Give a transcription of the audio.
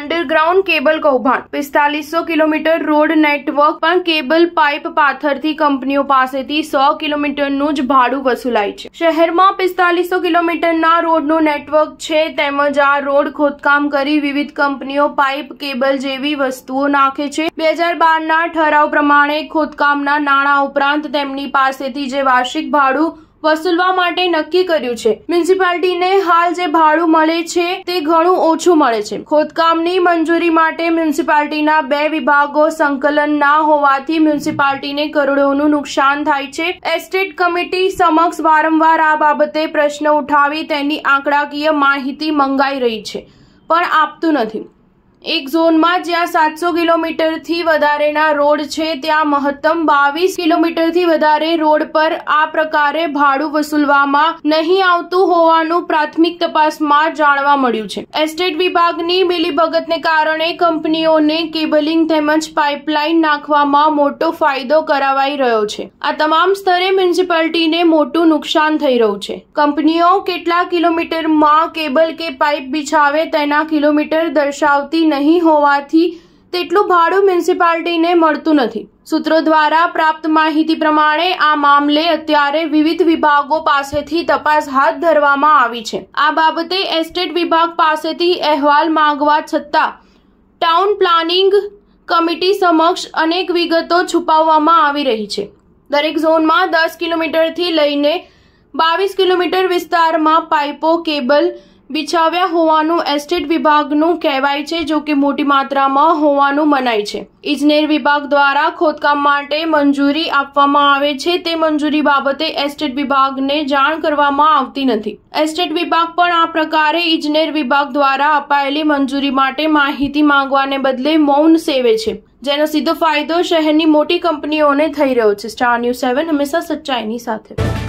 underground cable કૌભાંડ પિસ્તાલીસો kilometre road network પણ કેબલ પાઇપ પાથરતી કંપનીઓ પાસેથી સો કિલોમીટરનું જ ભાડું વસૂલાય છે શહેરમાં પિસ્તાલીસો કિલોમીટરના રોડનું નેટવર્ક છે તેમજ આ રોડ ખોદકામ કરી વિવિધ કંપનીઓ પાઇપ કેબલ જેવી વસ્તુઓ નાખે છે બે હજાર બારના ઠરાવ પ્રમાણે ખોદકામના નાણાં ઉપરાંત તેમની પાસેથી જે વાર્ષિક ભાડું વસૂલવા માટે નક્કી કર્યું છે મ્યુનિસિપાલિટીને હાલ જે ભાડું મળે છે તે ઘણું ઓછું મળે છે ખોદકામની મંજૂરી માટે મ્યુનિસિપાલિટીના બે વિભાગો સંકલન ના હોવાથી મ્યુનિસિપાલિટીને કરોડોનું નુકસાન થાય છે એસ્ટેટ કમિટી સમક્ષ વારંવાર આ બાબતે પ્રશ્ન ઉઠાવી તેની આંકડાકીય માહિતી મંગાઈ રહી છે પણ આપતું નથી એક ઝોનમાં જ્યાં સાતસો કિલોમીટરથી વધારેના રોડ છે ત્યાં મહત્તમ બાવીસ કિલોમીટરથી વધારે રોડ પર આ પ્રકારે ભાડું વસૂલવામાં નહીં આવતું હોવાનું પ્રાથમિક તપાસમાં જાણવા મળ્યું છે એસ્ટેટ વિભાગની મિલીભગતને કારણે કંપનીઓને કેબલિંગ તેમજ પાઇપલાઇન નાખવામાં મોટો ફાયદો કરાવાઈ રહ્યો છે આ તમામ સ્તરે મ્યુનિસિપાલિટીને મોટું નુકસાન થઈ રહ્યું છે કંપનીઓ કેટલા કિલોમીટરમાં કેબલ કે પાઇપ બિછાવે તેના કિલોમીટર દર્શાવતી નહીં હોવાથી તેટલું ભાડું મ્યુનિસિપાલિટીને મળતું નથી સૂત્રો દ્વારા પ્રાપ્ત માહિતી પ્રમાણે આ મામલે અત્યારે વિવિધ વિભાગો પાસેથી તપાસ હાથ ધરવામાં આવી છે આ બાબતે એસ્ટેટ વિભાગ પાસેથી અહેવાલ માંગવા છતાં ટાઉન પ્લાનિંગ કમિટી સમક્ષ અનેક વિગતો છુપાવવામાં આવી રહી છે દરેક ઝોનમાં દસ કિલોમીટરથી લઈને બાવીસ કિલોમીટર વિસ્તારમાં પાઇપો કેબલ બિછાવ્યા હોવાનું એસ્ટેટ વિભાગનું કહેવાય છે જો કે મોટી માત્રામાં હોવાનું મનાય છે ઇજનેર વિભાગ દ્વારા ખોદકામ માટે મંજૂરી આપવામાં આવે છે તે મંજૂરી બાબતે એસ્ટેટ વિભાગને જાણ કરવામાં આવતી નથી એસ્ટેટ વિભાગ પણ આ પ્રકારે ઇજનેર વિભાગ દ્વારા અપાયેલી મંજૂરી માટે માહિતી માંગવાને બદલે મૌન સેવે છે જેનો સીધો ફાયદો શહેરની મોટી કંપનીઓને થઈ રહ્યો છે સ્ટાર ન્યૂઝ સેવન હંમેશા સચ્ચાઈની સાથે